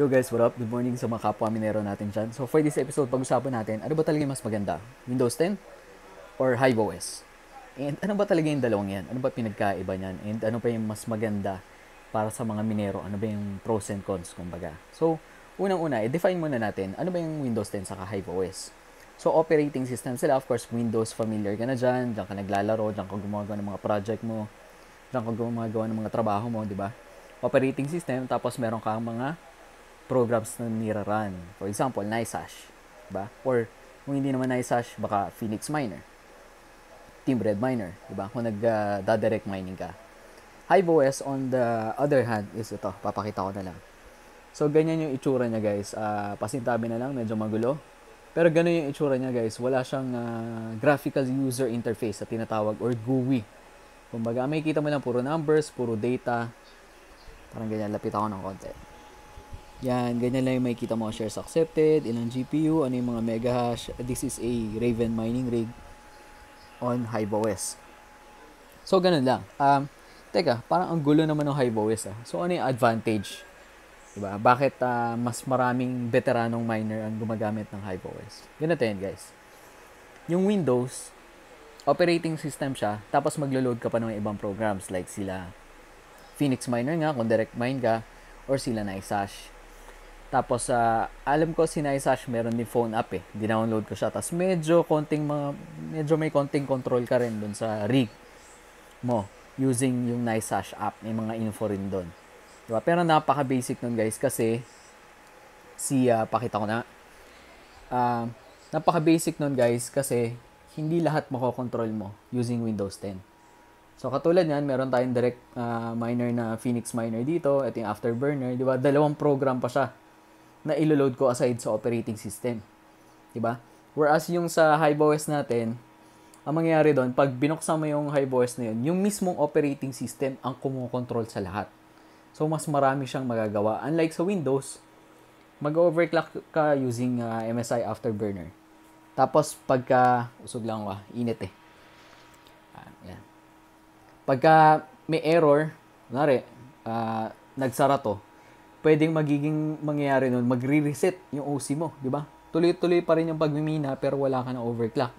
Yo guys, what up? Good morning sa mga kapwa minero natin dyan. So for this episode, pag-usapan natin, ano ba talaga yung mas maganda? Windows 10 or HiveOS? And ano ba talaga yung dalawang yan? Ano ba pinagkaiba niyan? And ano pa yung mas maganda para sa mga minero? Ano ba yung pros and cons, kumbaga? So, unang-una, i-define muna natin, ano ba yung Windows 10 sa saka HiveOS? So, operating system sila, of course, Windows, familiar ka na dyan, dyan ka naglalaro, dyan ka gumagawa ng mga project mo, dyan ka gumagawa ng mga trabaho mo, di ba? Operating system, tapos meron kang mga programs na niraran. For example, NISASH, ba? Diba? Or kung hindi naman NISASH, baka Phoenix Miner. Team Red Miner, di ba? Kung nag-direct uh, mining ka. HiveOS on the other hand is ito, papakita ko na lang. So ganyan yung itsura niya guys. Uh, pasintabi na lang, medyo magulo. Pero ganun yung itsura niya guys. Wala siyang uh, graphical user interface na tinatawag or GUI. Kumbaga, makikita mo lang puro numbers, puro data. Parang ganyan, lapit ako ng konti. Yan, ganyan lang yung makikita mo shares accepted, ilang GPU, ano yung mga mega hash. This is a Raven mining rig on HiveOS. So, ganun lang. Um, teka, parang ang gulo naman ng HiveOS. Ah. So, ano yung advantage? Diba? Bakit uh, mas maraming veteranong miner ang gumagamit ng HiveOS? Ganito yan, guys. Yung Windows, operating system siya, tapos maglo-load ka pa ng ibang programs like sila Phoenix Miner nga, kung direct mine ka, or sila na isash tapos, uh, alam ko si Naisash meron din phone app eh. Dinownload ko siya. Tapos medyo konting mga, medyo may konting control ka rin dun sa rig mo using yung Naisash app. May mga info rin dun. Diba? Pero napaka-basic nun guys kasi si, uh, pakita ko na, uh, napaka-basic nun guys kasi hindi lahat makokontrol mo using Windows 10. So katulad niyan, meron tayong direct uh, miner na Phoenix miner dito, ito yung Afterburner, di ba? Dalawang program pa siya na ilo-load ko aside sa operating system. 'Di ba? Whereas yung sa HiveOS natin, ang mangyayari doon, pag binuksan mo yung HiveOS na yun, yung mismong operating system ang kumokontrol sa lahat. So, mas marami siyang magagawa. Unlike sa Windows, mag-overclock ka using uh, ah, MSI Afterburner. Tapos, pagka, usog lang ko, ah, init eh. Uh, yan. Pagka may error, nare, uh, ah, nagsara to, pwedeng magiging mangyayari nun, magre-reset yung OC mo, di ba? Tuloy-tuloy pa rin yung pagmimina pero wala ka ng overclock.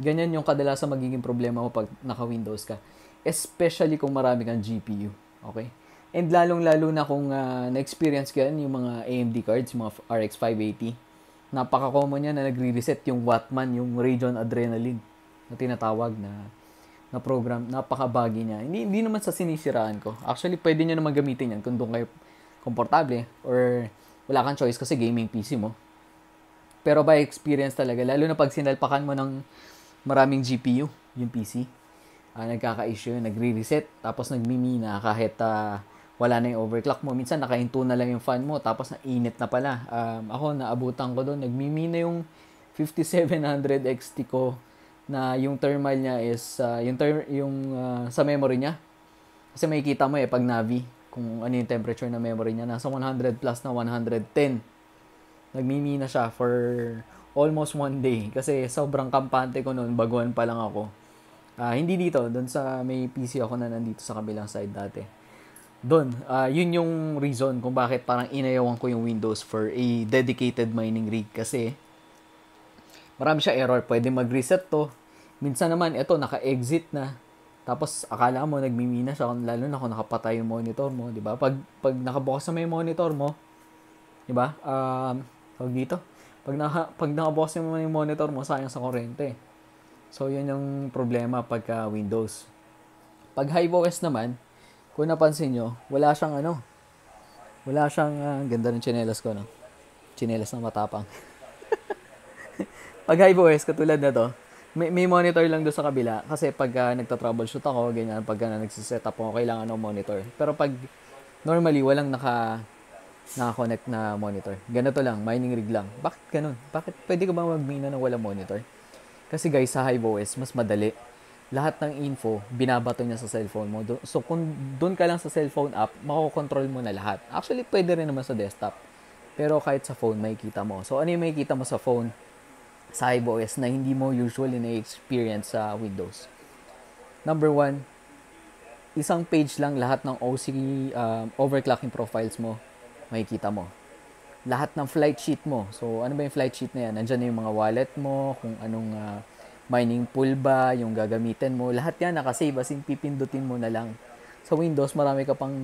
Ganyan yung kadalasan magiging problema mo pag naka-Windows ka. Especially kung marami kang GPU, okay? And lalong-lalo na kung uh, na-experience ka yung mga AMD cards, yung mga RX 580, napaka-common yan na nagre-reset yung Wattman, yung Radeon Adrenaline na tinatawag na na program. napaka buggy niya. Hindi, hindi naman sa sinisiraan ko. Actually, pwede niyo naman gamitin yan kung doon kayo komportable or wala kang choice kasi gaming PC mo. Pero by experience talaga, lalo na pag sinalpakan mo ng maraming GPU, yung PC, uh, ah, nagkaka-issue, nagre-reset, tapos nagmimina kahit uh, wala na yung overclock mo. Minsan nakainto na lang yung fan mo, tapos nainit na pala. Um, ako, naabutan ko doon, nagmimina yung 5700 XT ko na yung thermal niya is uh, yung term yung uh, sa memory niya kasi makikita mo eh pag Navi kung ano yung temperature na memory niya. Nasa 100 plus na 110. Nagmimi na siya for almost one day. Kasi sobrang kampante ko noon, baguhan pa lang ako. Uh, hindi dito, doon sa may PC ako na nandito sa kabilang side dati. Doon, uh, yun yung reason kung bakit parang inayawan ko yung Windows for a dedicated mining rig. Kasi marami siya error. Pwede mag-reset to. Minsan naman, ito, naka-exit na tapos akala mo nagmimina siya lalo na kung nakapatay yung monitor mo, 'di ba? Pag pag nakabukas na may monitor mo, 'di ba? Um, pag dito. Pag naka, pag nakabukas na yung monitor mo, sayang sa kuryente. So, 'yun yung problema pagka Windows. Pag high HiveOS naman, kung napansin nyo, wala siyang ano. Wala siyang uh, ganda ng chinelas ko, no. Chinelas na matapang. pag high HiveOS katulad na 'to, may, may monitor lang doon sa kabila kasi pag uh, nagta-troubleshoot ako, ganyan, pag uh, nagsiset up ako, kailangan ng monitor. Pero pag normally, walang naka naka-connect na monitor. Ganito lang, mining rig lang. Bakit ganun? Bakit pwede ko ba mag-mina ng walang monitor? Kasi guys, sa HiveOS, mas madali. Lahat ng info, binabato niya sa cellphone mo. So, kung doon ka lang sa cellphone app, makokontrol mo na lahat. Actually, pwede rin naman sa desktop. Pero kahit sa phone, makikita mo. So, ano yung makikita mo sa phone? sa iOS na hindi mo usually na-experience sa Windows. Number one, isang page lang lahat ng OC um, overclocking profiles mo makikita mo. Lahat ng flight sheet mo. So, ano ba yung flight sheet na yan? Nandiyan na yung mga wallet mo, kung anong uh, mining pool ba, yung gagamitin mo. Lahat yan nakasave as in pipindutin mo na lang. Sa Windows, marami ka pang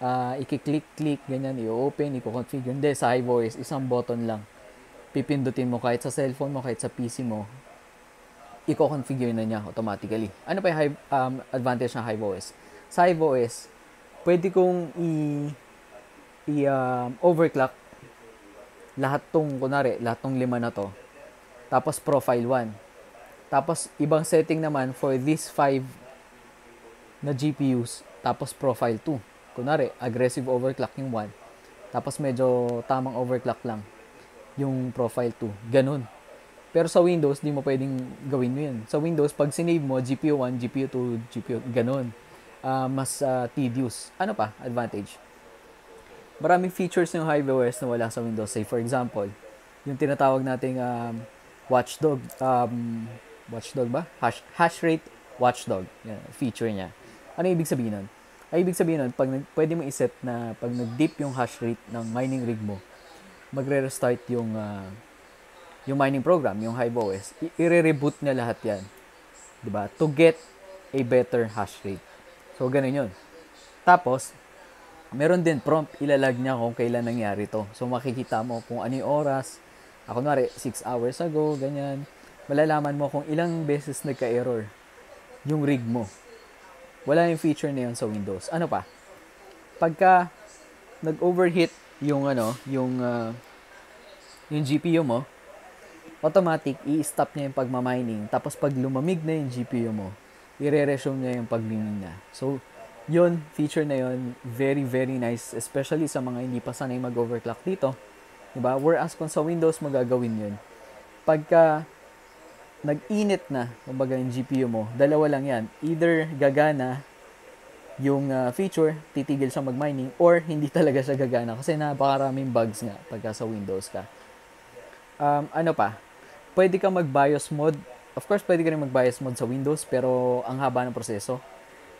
uh, ah, i-click-click, ganyan, i-open, i-configure. Hindi, sa iVoice, isang button lang pipindutin mo kahit sa cellphone mo, kahit sa PC mo, i-configure na niya automatically. Ano pa yung high, um, advantage ng HiveOS? Sa HiveOS, pwede kong i- i um, overclock lahat tong kunari, lahat tong lima na to. Tapos profile 1. Tapos ibang setting naman for these 5 na GPUs. Tapos profile 2. Kunari, aggressive overclock yung 1. Tapos medyo tamang overclock lang yung profile 2. Ganun. Pero sa Windows, di mo pwedeng gawin yun. Sa Windows, pag sinave mo, GPU 1, GPU 2, GPU, ganun. Uh, mas uh, tedious. Ano pa? Advantage. Maraming features ng HiveOS na wala sa Windows. Say, for example, yung tinatawag nating um, watchdog. Um, watchdog ba? Hash, hash rate watchdog. Yan, feature niya. Ano ibig sabihin nun? Ay, ibig sabihin nun, pag, pwede mo iset na pag nag-dip yung hash rate ng mining rig mo, magre-restart yung uh, yung mining program, yung Hive OS. I-reboot niya lahat 'yan. 'Di ba? To get a better hash rate. So ganun 'yun. Tapos meron din prompt ilalag niya kung kailan nangyari to. So makikita mo kung ano yung oras. Ako na 6 hours ago, ganyan. Malalaman mo kung ilang beses nagka-error yung rig mo. Wala yung feature na yun sa Windows. Ano pa? Pagka nag-overheat yung ano, yung uh, yung GPU mo, automatic i-stop niya yung pagmamining. Tapos pag lumamig na yung GPU mo, i-resume niya yung pagmining na. So, yun, feature na yun, very, very nice, especially sa mga hindi pa sanay mag-overclock dito. Diba? Whereas kung sa Windows, magagawin yun. Pagka nag-init na, kumbaga yung GPU mo, dalawa lang yan. Either gagana yung uh, feature, titigil siya mag-mining or hindi talaga siya gagana kasi napakaraming bugs nga pagka sa Windows ka. Um, ano pa? Pwede ka mag-BIOS mode. Of course, pwede ka rin mag-BIOS mode sa Windows pero ang haba ng proseso.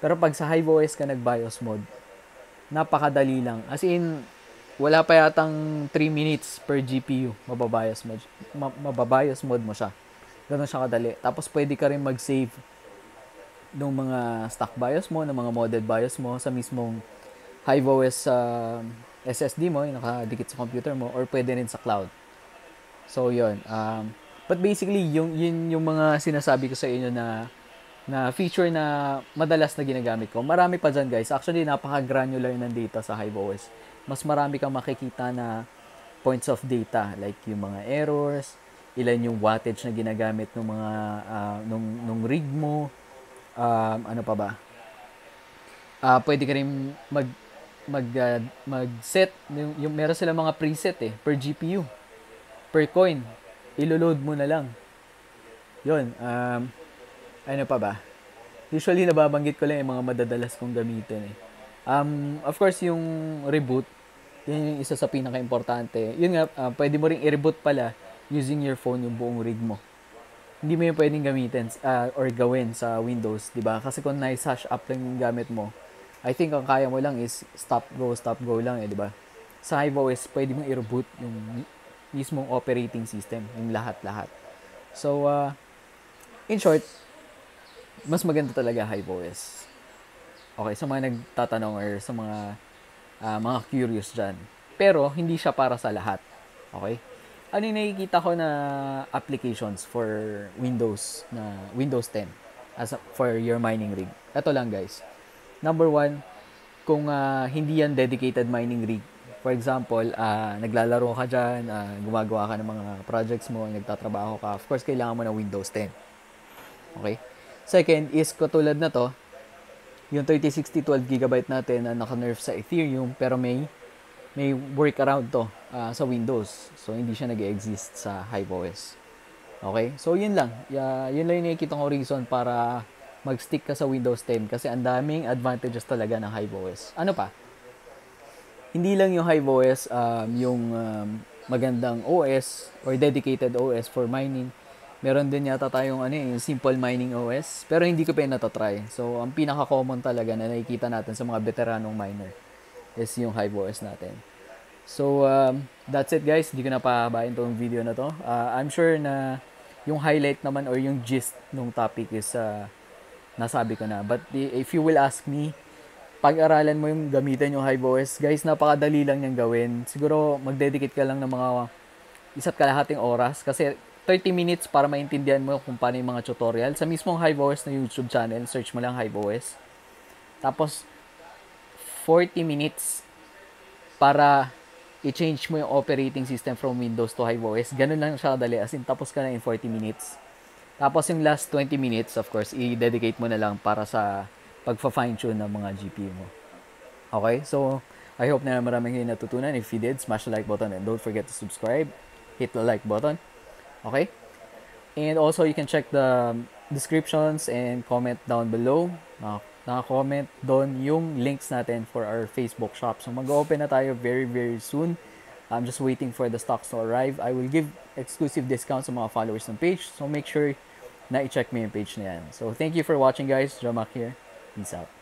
Pero pag sa high HiveOS ka nag-BIOS mode, napakadali lang. As in, wala pa yatang 3 minutes per GPU mababios mode, ma- mababios mode mo siya. Ganun siya kadali. Tapos pwede ka rin mag-save ng mga stock BIOS mo, ng mga modded BIOS mo sa mismong HiveOS OS uh, SSD mo, yung nakadikit sa computer mo, or pwede rin sa cloud. So, yun. Um, but basically, yung, yun yung mga sinasabi ko sa inyo na na feature na madalas na ginagamit ko. Marami pa dyan guys. Actually, napaka-granular ng data sa HiveOS. Mas marami kang makikita na points of data like yung mga errors, ilan yung wattage na ginagamit ng mga uh, nung, nung rig mo, um, ano pa ba? Uh, pwede ka rin mag mag uh, mag-set yung, yung meron sila mga preset eh per GPU per coin ilo-load mo na lang yon um, ano pa ba usually nababanggit ko lang yung mga madadalas kong gamitin eh um, of course yung reboot yun yung isa sa pinaka-importante yun nga uh, pwede mo ring i-reboot pala using your phone yung buong rig mo hindi mo yung pwedeng gamitin uh, or gawin sa Windows, di ba? Kasi kung na-sash up lang yung gamit mo, I think ang kaya mo lang is stop go, stop go lang eh, di ba? Sa iOS, pwede mong i-reboot yung mismong operating system, yung lahat-lahat. So, uh, in short, mas maganda talaga iOS. Okay, sa mga nagtatanong or sa mga uh, mga curious dyan. Pero, hindi siya para sa lahat. Okay? ano yung nakikita ko na applications for Windows na Windows 10 as a, for your mining rig. Ito lang guys. Number one, kung uh, hindi yan dedicated mining rig, for example, uh, naglalaro ka dyan, uh, gumagawa ka ng mga projects mo, nagtatrabaho ka, of course, kailangan mo ng Windows 10. Okay? Second is, katulad na to, yung 3060 12GB natin na naka-nerf sa Ethereum, pero may may workaround to uh, sa Windows. So, hindi siya nag-exist sa HiveOS. Okay? So, yun lang. Uh, yun lang yung nakikita kong reason para mag-stick ka sa Windows 10 kasi ang daming advantages talaga ng HiveOS. Ano pa? Hindi lang yung HiveOS um, yung um, magandang OS or dedicated OS for mining. Meron din yata tayong ano, yung eh, simple mining OS. Pero hindi ko pa yung natatry. So, ang pinaka-common talaga na nakikita natin sa mga veteranong miner is yung high voice natin. So, um, that's it guys. Hindi ko na pahabain tong video na to. Uh, I'm sure na yung highlight naman or yung gist ng topic is uh, nasabi ko na. But if you will ask me, pag-aralan mo yung gamitin yung high voice. Guys, napakadali lang niyang gawin. Siguro magdedicate ka lang ng mga isa't kalahating oras kasi 30 minutes para maintindihan mo kung paano yung mga tutorial. Sa mismong high voice na YouTube channel, search mo lang high voice. Tapos, 40 minutes para i-change mo yung operating system from Windows to HiveOS. Ganun lang siya kadali. As in, tapos ka na in 40 minutes. Tapos yung last 20 minutes, of course, i-dedicate mo na lang para sa pagfa fine tune ng mga GPU mo. Okay? So, I hope na maraming kayo natutunan. If you did, smash the like button and don't forget to subscribe. Hit the like button. Okay? And also, you can check the descriptions and comment down below. Uh, naka-comment doon yung links natin for our Facebook shop. So mag-open na tayo very very soon. I'm just waiting for the stocks to arrive. I will give exclusive discounts sa mga followers ng page. So make sure na i-check mo yung page na yan. So thank you for watching guys. Jamak here. Peace out.